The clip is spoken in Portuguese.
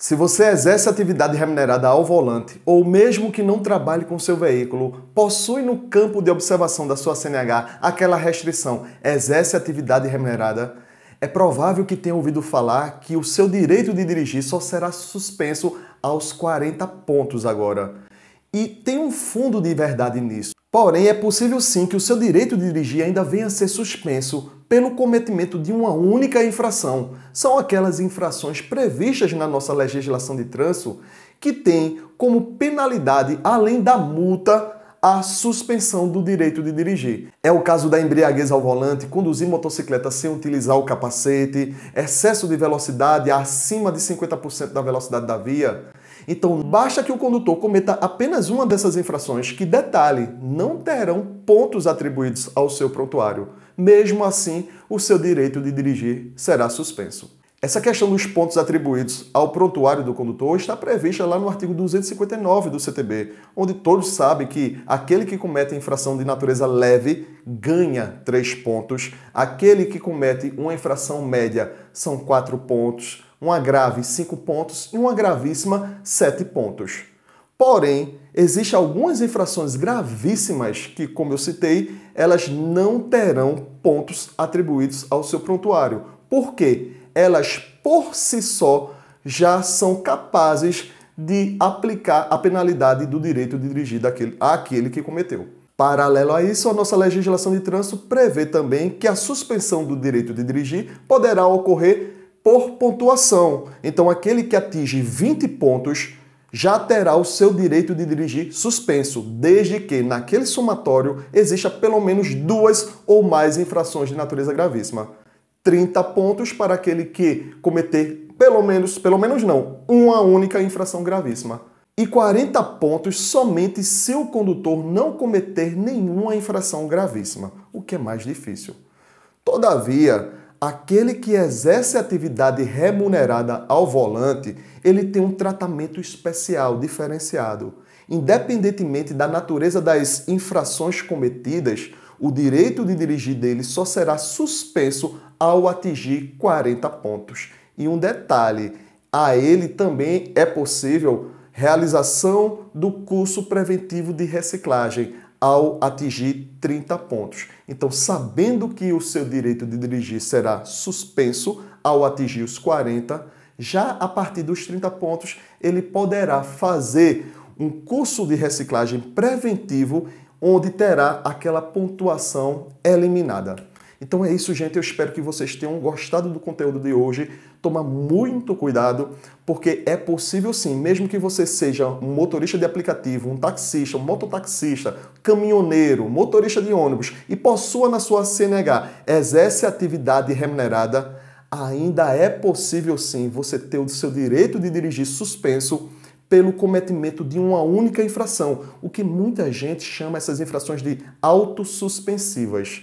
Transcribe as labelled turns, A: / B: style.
A: Se você exerce atividade remunerada ao volante, ou mesmo que não trabalhe com seu veículo, possui no campo de observação da sua CNH aquela restrição exerce atividade remunerada, é provável que tenha ouvido falar que o seu direito de dirigir só será suspenso aos 40 pontos agora. E tem um fundo de verdade nisso. Porém, é possível sim que o seu direito de dirigir ainda venha a ser suspenso pelo cometimento de uma única infração. São aquelas infrações previstas na nossa legislação de trânsito que têm como penalidade, além da multa, a suspensão do direito de dirigir. É o caso da embriaguez ao volante, conduzir motocicleta sem utilizar o capacete, excesso de velocidade acima de 50% da velocidade da via. Então, basta que o condutor cometa apenas uma dessas infrações, que, detalhe, não terão pontos atribuídos ao seu prontuário. Mesmo assim, o seu direito de dirigir será suspenso. Essa questão dos pontos atribuídos ao prontuário do condutor está prevista lá no artigo 259 do CTB, onde todos sabem que aquele que comete infração de natureza leve ganha 3 pontos, aquele que comete uma infração média são 4 pontos, uma grave 5 pontos e uma gravíssima 7 pontos. Porém, existem algumas infrações gravíssimas que, como eu citei, elas não terão pontos atribuídos ao seu prontuário. Por quê? elas por si só já são capazes de aplicar a penalidade do direito de dirigir daquele, àquele que cometeu. Paralelo a isso, a nossa legislação de trânsito prevê também que a suspensão do direito de dirigir poderá ocorrer por pontuação. Então, aquele que atinge 20 pontos já terá o seu direito de dirigir suspenso, desde que naquele somatório exista pelo menos duas ou mais infrações de natureza gravíssima. 30 pontos para aquele que cometer pelo menos, pelo menos não, uma única infração gravíssima. E 40 pontos somente se o condutor não cometer nenhuma infração gravíssima, o que é mais difícil. Todavia, aquele que exerce atividade remunerada ao volante, ele tem um tratamento especial, diferenciado. Independentemente da natureza das infrações cometidas, o direito de dirigir dele só será suspenso ao atingir 40 pontos. E um detalhe: a ele também é possível realização do curso preventivo de reciclagem ao atingir 30 pontos. Então, sabendo que o seu direito de dirigir será suspenso ao atingir os 40, já a partir dos 30 pontos, ele poderá fazer um curso de reciclagem preventivo onde terá aquela pontuação eliminada. Então é isso, gente. Eu espero que vocês tenham gostado do conteúdo de hoje. Toma muito cuidado, porque é possível sim, mesmo que você seja um motorista de aplicativo, um taxista, um mototaxista, caminhoneiro, motorista de ônibus e possua na sua CNH, exerce atividade remunerada, ainda é possível sim você ter o seu direito de dirigir suspenso pelo cometimento de uma única infração, o que muita gente chama essas infrações de autossuspensivas.